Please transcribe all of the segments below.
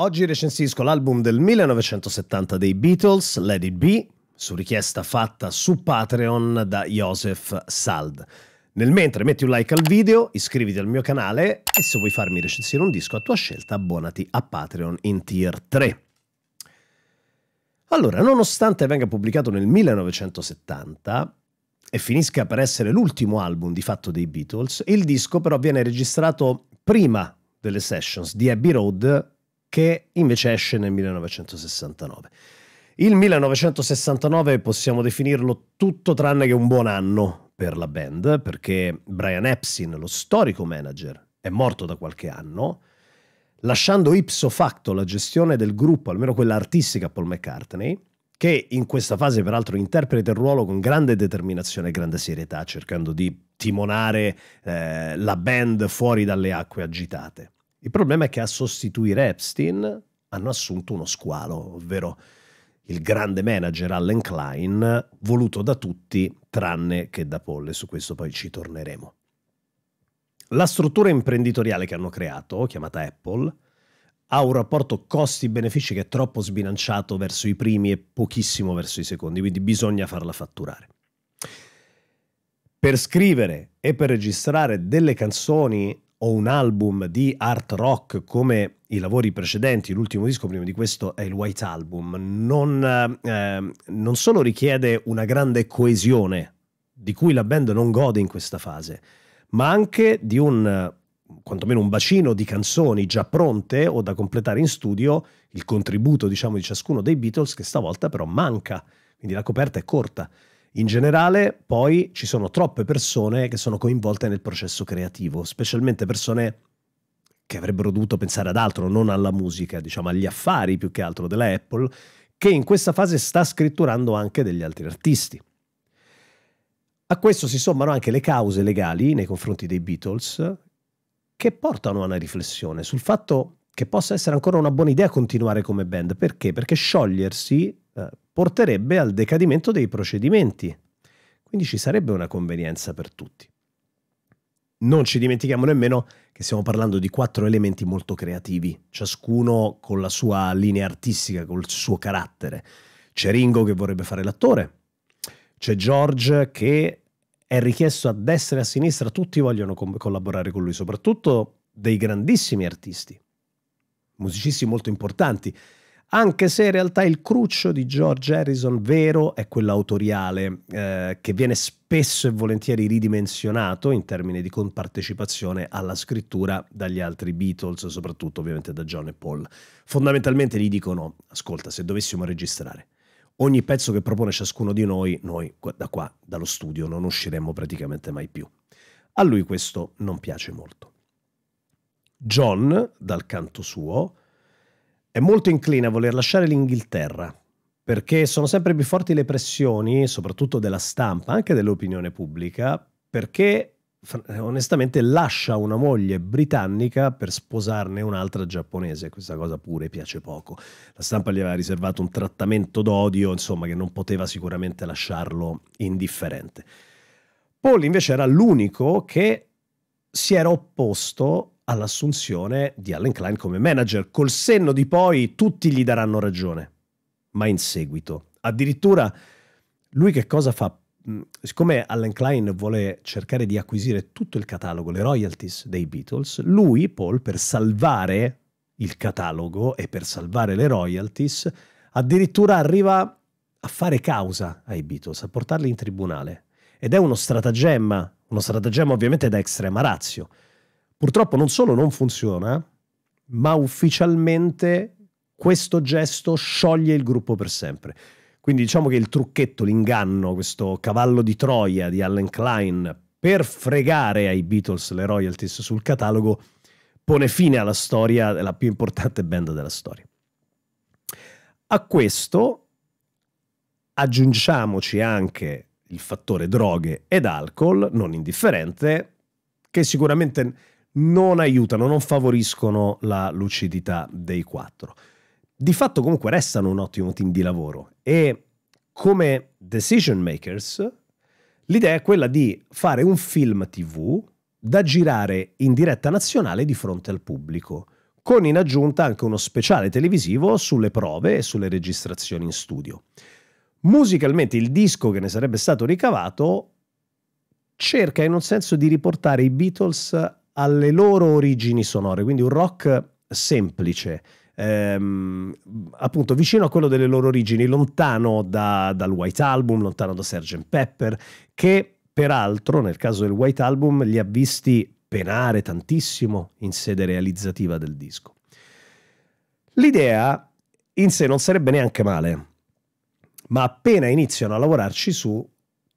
Oggi recensisco l'album del 1970 dei Beatles, Let It Be, su richiesta fatta su Patreon da Joseph Sald. Nel mentre metti un like al video, iscriviti al mio canale e se vuoi farmi recensire un disco a tua scelta abbonati a Patreon in Tier 3. Allora, nonostante venga pubblicato nel 1970 e finisca per essere l'ultimo album di fatto dei Beatles, il disco però viene registrato prima delle sessions di Abbey Road che invece esce nel 1969. Il 1969 possiamo definirlo tutto tranne che un buon anno per la band, perché Brian Epstein, lo storico manager, è morto da qualche anno, lasciando ipso facto la gestione del gruppo, almeno quella artistica, a Paul McCartney, che in questa fase peraltro interpreta il ruolo con grande determinazione e grande serietà, cercando di timonare eh, la band fuori dalle acque agitate. Il problema è che a sostituire Epstein hanno assunto uno squalo, ovvero il grande manager Allen Klein, voluto da tutti tranne che da Paul, su questo poi ci torneremo. La struttura imprenditoriale che hanno creato, chiamata Apple, ha un rapporto costi-benefici che è troppo sbilanciato verso i primi e pochissimo verso i secondi, quindi bisogna farla fatturare. Per scrivere e per registrare delle canzoni o un album di art rock come i lavori precedenti, l'ultimo disco prima di questo è il White Album, non, eh, non solo richiede una grande coesione di cui la band non gode in questa fase, ma anche di un quantomeno un bacino di canzoni già pronte o da completare in studio, il contributo diciamo di ciascuno dei Beatles che stavolta però manca, quindi la coperta è corta. In generale, poi ci sono troppe persone che sono coinvolte nel processo creativo, specialmente persone che avrebbero dovuto pensare ad altro, non alla musica, diciamo agli affari più che altro della Apple, che in questa fase sta scritturando anche degli altri artisti. A questo si sommano anche le cause legali nei confronti dei Beatles che portano a una riflessione sul fatto che possa essere ancora una buona idea continuare come band. Perché? Perché sciogliersi eh, porterebbe al decadimento dei procedimenti. Quindi ci sarebbe una convenienza per tutti. Non ci dimentichiamo nemmeno che stiamo parlando di quattro elementi molto creativi, ciascuno con la sua linea artistica, col suo carattere. C'è Ringo che vorrebbe fare l'attore, c'è George che è richiesto a destra e a sinistra, tutti vogliono collaborare con lui, soprattutto dei grandissimi artisti, musicisti molto importanti anche se in realtà il cruccio di George Harrison vero è quello autoriale, eh, che viene spesso e volentieri ridimensionato in termini di compartecipazione alla scrittura dagli altri Beatles, soprattutto ovviamente da John e Paul. Fondamentalmente gli dicono, ascolta, se dovessimo registrare ogni pezzo che propone ciascuno di noi, noi da qua, dallo studio, non usciremmo praticamente mai più. A lui questo non piace molto. John, dal canto suo, è molto incline a voler lasciare l'Inghilterra, perché sono sempre più forti le pressioni, soprattutto della stampa, anche dell'opinione pubblica, perché onestamente lascia una moglie britannica per sposarne un'altra giapponese, questa cosa pure piace poco. La stampa gli aveva riservato un trattamento d'odio, insomma, che non poteva sicuramente lasciarlo indifferente. Paul invece era l'unico che si era opposto all'assunzione di Allen Klein come manager. Col senno di poi tutti gli daranno ragione, ma in seguito. Addirittura lui che cosa fa? Mm, siccome Allen Klein vuole cercare di acquisire tutto il catalogo, le royalties dei Beatles, lui, Paul, per salvare il catalogo e per salvare le royalties, addirittura arriva a fare causa ai Beatles, a portarli in tribunale. Ed è uno stratagemma, uno stratagemma ovviamente da estrema razio Purtroppo non solo non funziona, ma ufficialmente questo gesto scioglie il gruppo per sempre. Quindi diciamo che il trucchetto, l'inganno, questo cavallo di Troia di Allen Klein per fregare ai Beatles le royalties sul catalogo pone fine alla storia della più importante band della storia. A questo aggiungiamoci anche il fattore droghe ed alcol, non indifferente, che sicuramente non aiutano, non favoriscono la lucidità dei quattro. Di fatto comunque restano un ottimo team di lavoro e come decision makers l'idea è quella di fare un film tv da girare in diretta nazionale di fronte al pubblico, con in aggiunta anche uno speciale televisivo sulle prove e sulle registrazioni in studio. Musicalmente il disco che ne sarebbe stato ricavato cerca in un senso di riportare i Beatles alle loro origini sonore, quindi un rock semplice, ehm, appunto vicino a quello delle loro origini, lontano da, dal White Album, lontano da Sgt. Pepper, che peraltro nel caso del White Album li ha visti penare tantissimo in sede realizzativa del disco. L'idea in sé non sarebbe neanche male, ma appena iniziano a lavorarci su,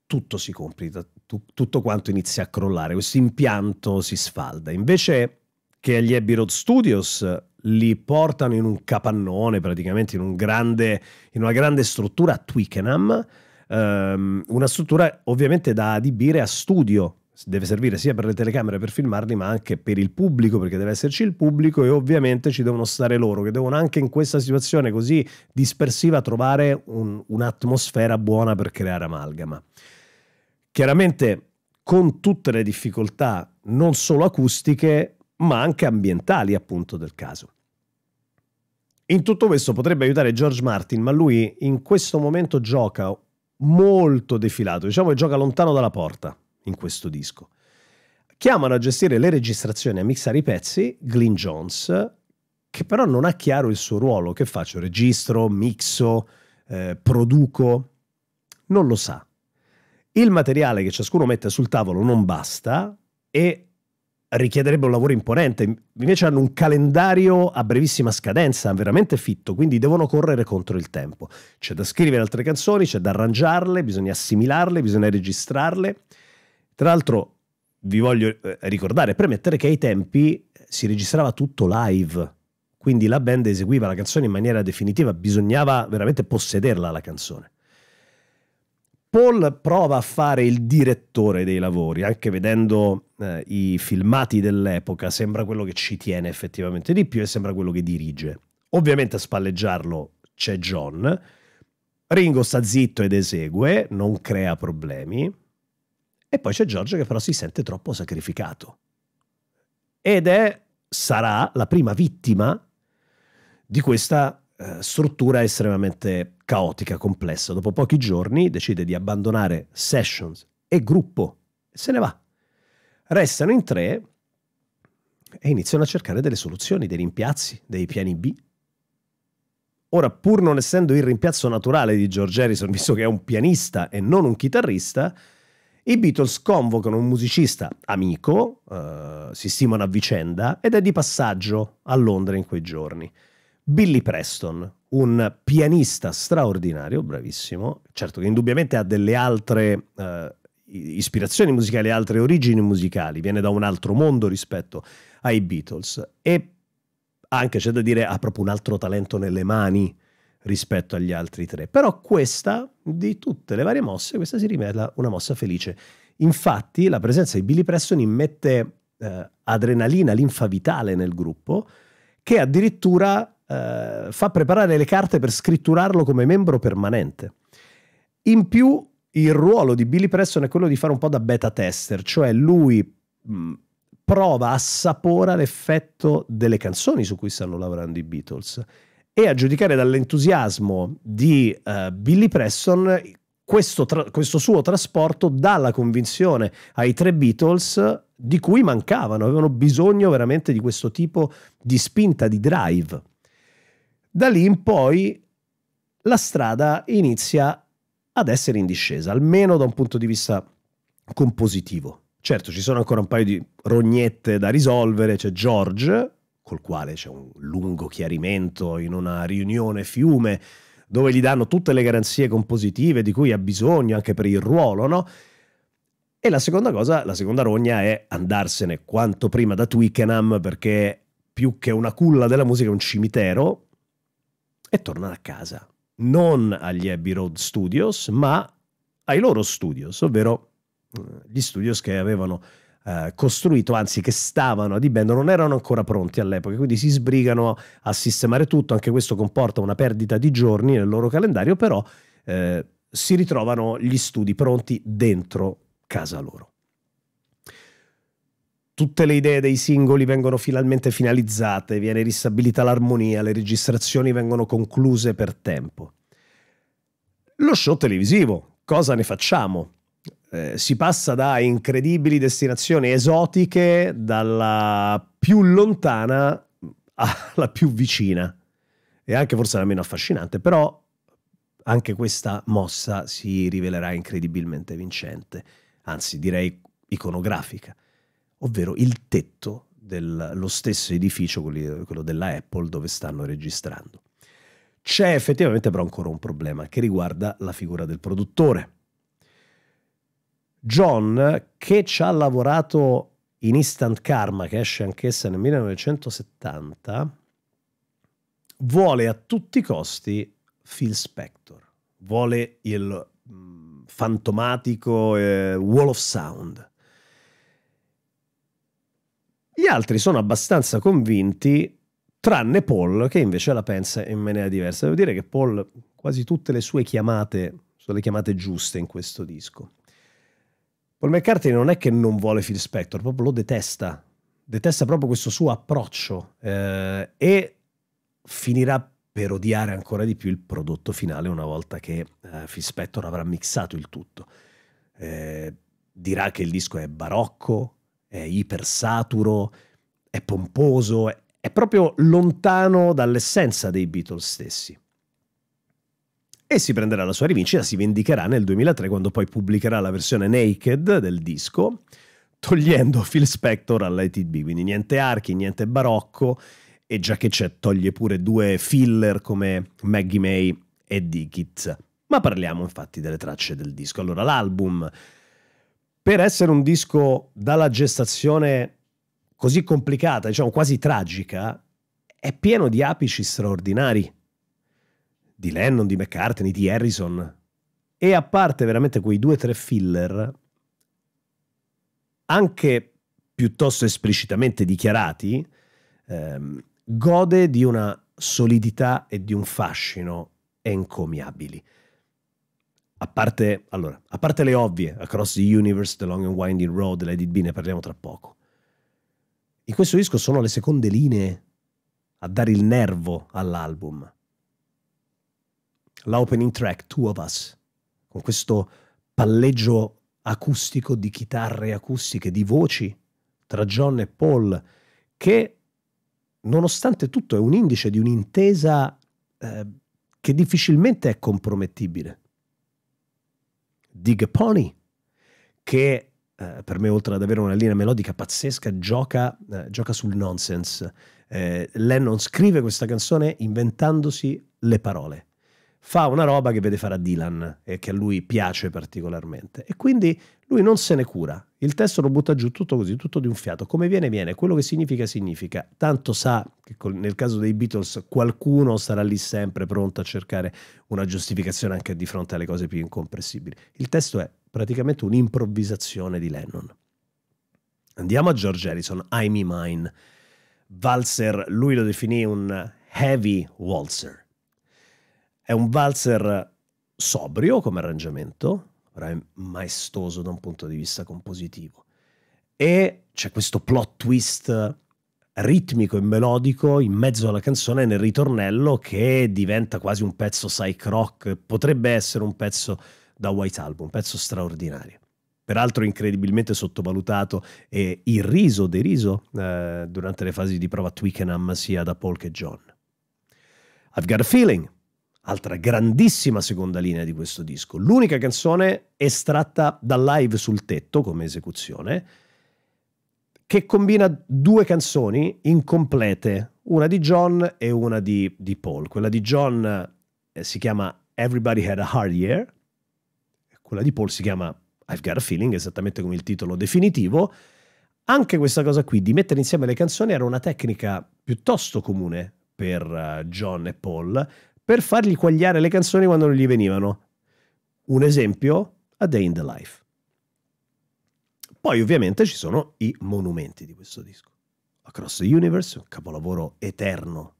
tutto si complica, tu, tutto quanto inizia a crollare, questo impianto si sfalda. Invece che agli Abbey Road Studios li portano in un capannone, praticamente in, un grande, in una grande struttura a Twickenham, ehm, una struttura ovviamente da adibire a studio, deve servire sia per le telecamere per filmarli, ma anche per il pubblico, perché deve esserci il pubblico e ovviamente ci devono stare loro, che devono anche in questa situazione così dispersiva trovare un, un'atmosfera buona per creare amalgama chiaramente con tutte le difficoltà non solo acustiche ma anche ambientali appunto del caso. In tutto questo potrebbe aiutare George Martin, ma lui in questo momento gioca molto defilato, diciamo che gioca lontano dalla porta in questo disco. Chiamano a gestire le registrazioni, a mixare i pezzi, Glyn Jones, che però non ha chiaro il suo ruolo, che faccio, registro, mixo, eh, produco, non lo sa. Il materiale che ciascuno mette sul tavolo non basta e richiederebbe un lavoro imponente. Invece hanno un calendario a brevissima scadenza, veramente fitto, quindi devono correre contro il tempo. C'è da scrivere altre canzoni, c'è da arrangiarle, bisogna assimilarle, bisogna registrarle. Tra l'altro vi voglio eh, ricordare, premettere che ai tempi eh, si registrava tutto live, quindi la band eseguiva la canzone in maniera definitiva, bisognava veramente possederla la canzone. Paul prova a fare il direttore dei lavori, anche vedendo eh, i filmati dell'epoca, sembra quello che ci tiene effettivamente di più e sembra quello che dirige. Ovviamente a spalleggiarlo c'è John. Ringo sta zitto ed esegue, non crea problemi. E poi c'è George che però si sente troppo sacrificato. Ed è, sarà la prima vittima di questa eh, struttura estremamente caotica, complessa. Dopo pochi giorni decide di abbandonare Sessions e gruppo e se ne va. Restano in tre e iniziano a cercare delle soluzioni, dei rimpiazzi, dei piani B. Ora, pur non essendo il rimpiazzo naturale di George Harrison, visto che è un pianista e non un chitarrista, i Beatles convocano un musicista amico, eh, si stimano a vicenda ed è di passaggio a Londra in quei giorni. Billy Preston, un pianista straordinario, bravissimo, certo che indubbiamente ha delle altre eh, ispirazioni musicali, altre origini musicali, viene da un altro mondo rispetto ai Beatles e anche c'è da dire ha proprio un altro talento nelle mani rispetto agli altri tre, però questa di tutte le varie mosse, questa si rivela una mossa felice. Infatti la presenza di Billy Preston immette eh, adrenalina, linfa vitale nel gruppo, che addirittura eh, fa preparare le carte per scritturarlo come membro permanente. In più, il ruolo di Billy Preston è quello di fare un po' da beta tester, cioè lui mh, mm, prova, assapora l'effetto delle canzoni su cui stanno lavorando i Beatles. E a giudicare dall'entusiasmo di uh, Billy Preston, questo, tra- questo, suo trasporto dà la convinzione ai tre Beatles di cui mancavano, avevano bisogno veramente di questo tipo di spinta, di drive da lì in poi la strada inizia ad essere in discesa, almeno da un punto di vista compositivo. Certo, ci sono ancora un paio di rognette da risolvere, c'è George, col quale c'è un lungo chiarimento in una riunione fiume, dove gli danno tutte le garanzie compositive di cui ha bisogno anche per il ruolo, no? E la seconda cosa, la seconda rogna è andarsene quanto prima da Twickenham perché più che una culla della musica è un cimitero e tornano a casa, non agli Abbey Road Studios, ma ai loro studios, ovvero eh, gli studios che avevano eh, costruito, anzi che stavano adibendo, non erano ancora pronti all'epoca, quindi si sbrigano a sistemare tutto, anche questo comporta una perdita di giorni nel loro calendario, però eh, si ritrovano gli studi pronti dentro casa loro tutte le idee dei singoli vengono finalmente finalizzate, viene ristabilita l'armonia, le registrazioni vengono concluse per tempo. Lo show televisivo, cosa ne facciamo? Eh, si passa da incredibili destinazioni esotiche, dalla più lontana alla più vicina, e anche forse la meno affascinante, però anche questa mossa si rivelerà incredibilmente vincente, anzi direi iconografica ovvero il tetto dello stesso edificio, quello della Apple, dove stanno registrando. C'è effettivamente però ancora un problema che riguarda la figura del produttore. John, che ci ha lavorato in Instant Karma, che esce anch'essa nel 1970, vuole a tutti i costi Phil Spector, vuole il mm, fantomatico eh, Wall of Sound. Gli altri sono abbastanza convinti, tranne Paul, che invece la pensa in maniera diversa. Devo dire che Paul, quasi tutte le sue chiamate sono le chiamate giuste in questo disco. Paul McCartney non è che non vuole Phil Spector, proprio lo detesta. Detesta proprio questo suo approccio eh, e finirà per odiare ancora di più il prodotto finale una volta che eh, Phil Spector avrà mixato il tutto. Eh, dirà che il disco è barocco, è ipersaturo, è pomposo, è proprio lontano dall'essenza dei Beatles stessi. E si prenderà la sua rivincita, si vendicherà nel 2003 quando poi pubblicherà la versione naked del disco, togliendo Phil Spector alla ETB, quindi niente archi, niente barocco, e già che c'è toglie pure due filler come Maggie May e Dickett. Ma parliamo infatti delle tracce del disco. Allora l'album per essere un disco dalla gestazione così complicata, diciamo quasi tragica, è pieno di apici straordinari. Di Lennon, di McCartney, di Harrison. E a parte veramente quei due o tre filler, anche piuttosto esplicitamente dichiarati, ehm, gode di una solidità e di un fascino encomiabili a parte, allora, a parte le ovvie, Across the Universe, The Long and Winding Road, Lady B, ne parliamo tra poco. In questo disco sono le seconde linee a dare il nervo all'album. L'opening track, Two of Us, con questo palleggio acustico di chitarre acustiche, di voci tra John e Paul, che nonostante tutto è un indice di un'intesa eh, che difficilmente è compromettibile Dig Pony, che eh, per me oltre ad avere una linea melodica pazzesca gioca, eh, gioca sul nonsense. Eh, Lennon scrive questa canzone inventandosi le parole fa una roba che vede fare a Dylan e che a lui piace particolarmente. E quindi lui non se ne cura. Il testo lo butta giù tutto così, tutto di un fiato. Come viene, viene. Quello che significa, significa. Tanto sa che nel caso dei Beatles qualcuno sarà lì sempre pronto a cercare una giustificazione anche di fronte alle cose più incomprensibili. Il testo è praticamente un'improvvisazione di Lennon. Andiamo a George Harrison, I'm Me Mine. Walzer, lui lo definì un heavy waltzer. È un valzer sobrio come arrangiamento, però è maestoso da un punto di vista compositivo. E c'è questo plot twist ritmico e melodico in mezzo alla canzone nel ritornello che diventa quasi un pezzo psych rock, potrebbe essere un pezzo da White Album, un pezzo straordinario. Peraltro incredibilmente sottovalutato e irriso, deriso eh, durante le fasi di prova Twickenham sia da Paul che John. I've got a feeling altra grandissima seconda linea di questo disco, l'unica canzone estratta da live sul tetto come esecuzione, che combina due canzoni incomplete, una di John e una di, di Paul. Quella di John eh, si chiama Everybody Had a Hard Year, quella di Paul si chiama I've Got a Feeling, esattamente come il titolo definitivo. Anche questa cosa qui di mettere insieme le canzoni era una tecnica piuttosto comune per eh, John e Paul, per fargli quagliare le canzoni quando non gli venivano. Un esempio, A Day in the Life. Poi ovviamente ci sono i monumenti di questo disco. Across the Universe, un capolavoro eterno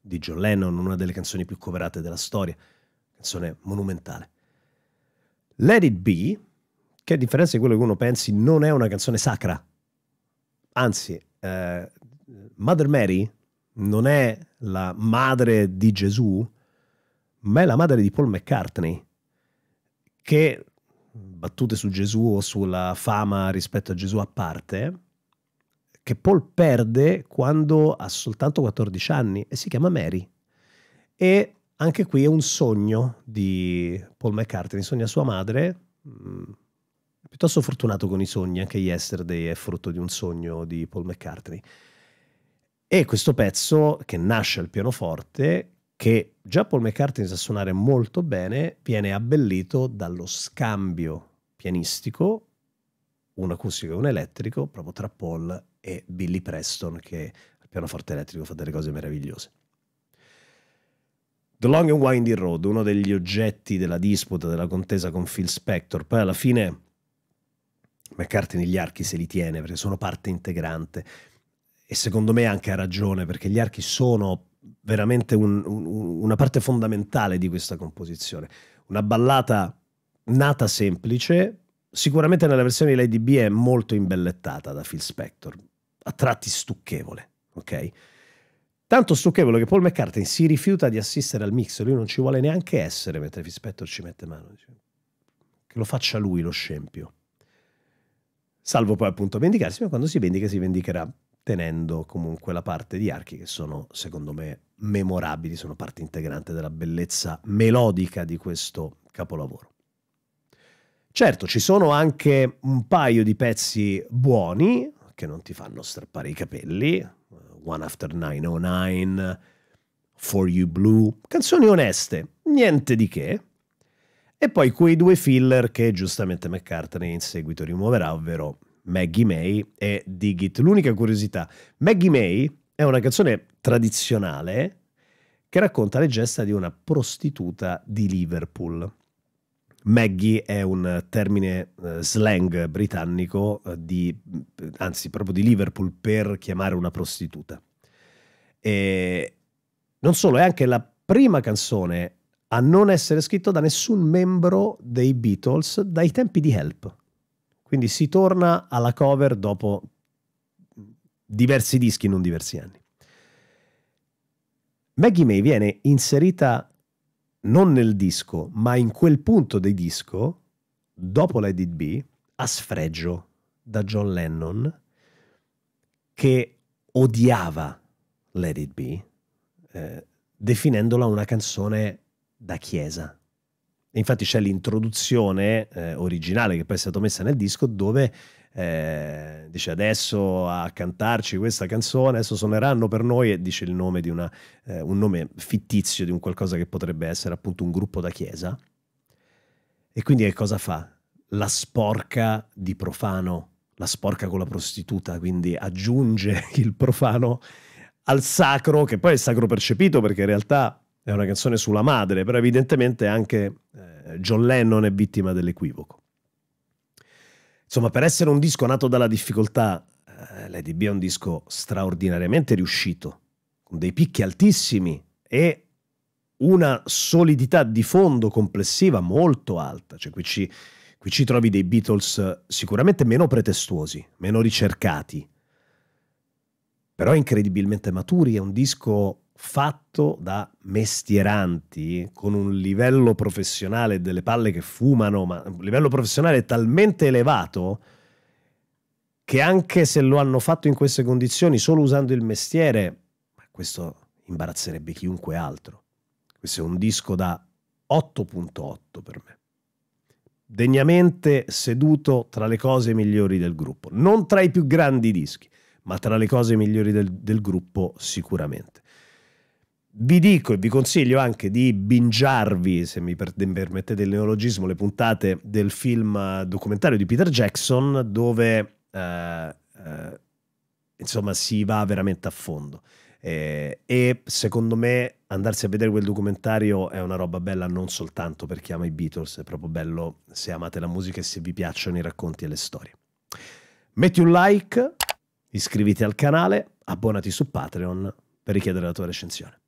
di John Lennon, una delle canzoni più coverate della storia, canzone monumentale. Let It Be, che a differenza di quello che uno pensi, non è una canzone sacra. Anzi, eh, Mother Mary, non è la madre di Gesù, ma è la madre di Paul McCartney, che battute su Gesù o sulla fama rispetto a Gesù a parte, che Paul perde quando ha soltanto 14 anni e si chiama Mary. E anche qui è un sogno di Paul McCartney, sogna sua madre, mm, piuttosto fortunato con i sogni, anche Yesterday è frutto di un sogno di Paul McCartney. E questo pezzo che nasce al pianoforte, che già Paul McCartney sa suonare molto bene, viene abbellito dallo scambio pianistico, un acustico e un elettrico, proprio tra Paul e Billy Preston, che al pianoforte elettrico fa delle cose meravigliose. The Long and Windy Road, uno degli oggetti della disputa, della contesa con Phil Spector, poi alla fine McCartney gli archi se li tiene perché sono parte integrante e secondo me anche ha ragione perché gli archi sono veramente un, un, una parte fondamentale di questa composizione. Una ballata nata semplice, sicuramente nella versione di Lady B è molto imbellettata da Phil Spector, a tratti stucchevole, ok? Tanto stucchevole che Paul McCartney si rifiuta di assistere al mix, lui non ci vuole neanche essere mentre Phil Spector ci mette mano. Che lo faccia lui lo scempio. Salvo poi appunto vendicarsi, ma quando si vendica si vendicherà tenendo comunque la parte di archi che sono secondo me memorabili, sono parte integrante della bellezza melodica di questo capolavoro. Certo, ci sono anche un paio di pezzi buoni che non ti fanno strappare i capelli, eh, One After 909, For You Blue, canzoni oneste, niente di che, e poi quei due filler che giustamente McCartney in seguito rimuoverà, ovvero Maggie May e Digit. L'unica curiosità, Maggie May è una canzone tradizionale che racconta le gesta di una prostituta di Liverpool. Maggie è un termine eh, slang britannico eh, di, anzi proprio di Liverpool per chiamare una prostituta. E non solo, è anche la prima canzone a non essere scritta da nessun membro dei Beatles dai tempi di Help. Quindi si torna alla cover dopo diversi dischi, non diversi anni. Maggie May viene inserita non nel disco, ma in quel punto del disco, dopo Let It Be, a sfregio da John Lennon, che odiava Let It Be, eh, definendola una canzone da chiesa, infatti c'è l'introduzione eh, originale che poi è stata messa nel disco dove eh, dice adesso a cantarci questa canzone, adesso suoneranno per noi e dice il nome di una, eh, un nome fittizio di un qualcosa che potrebbe essere appunto un gruppo da chiesa. E quindi che cosa fa? La sporca di profano, la sporca con la prostituta, quindi aggiunge il profano al sacro, che poi è sacro percepito perché in realtà è una canzone sulla madre, però evidentemente anche eh, John Lennon è vittima dell'equivoco. Insomma, per essere un disco nato dalla difficoltà, eh, Lady B è un disco straordinariamente riuscito, con dei picchi altissimi e una solidità di fondo complessiva molto alta. Cioè, qui ci, qui ci trovi dei Beatles sicuramente meno pretestuosi, meno ricercati, però incredibilmente maturi, è un disco fatto da mestieranti con un livello professionale delle palle che fumano, ma un livello professionale talmente elevato che anche se lo hanno fatto in queste condizioni solo usando il mestiere, questo imbarazzerebbe chiunque altro. Questo è un disco da 8.8 per me. Degnamente seduto tra le cose migliori del gruppo, non tra i più grandi dischi ma tra le cose migliori del, del gruppo sicuramente. Vi dico e vi consiglio anche di bingiarvi, se mi permettete il neologismo, le puntate del film eh, documentario di Peter Jackson dove eh, eh, insomma si va veramente a fondo. Eh, e secondo me andarsi a vedere quel documentario è una roba bella non soltanto per chi ama i Beatles, è proprio bello se amate la musica e se vi piacciono i racconti e le storie. Metti un like. Iscriviti al canale, abbonati su Patreon per richiedere la tua recensione.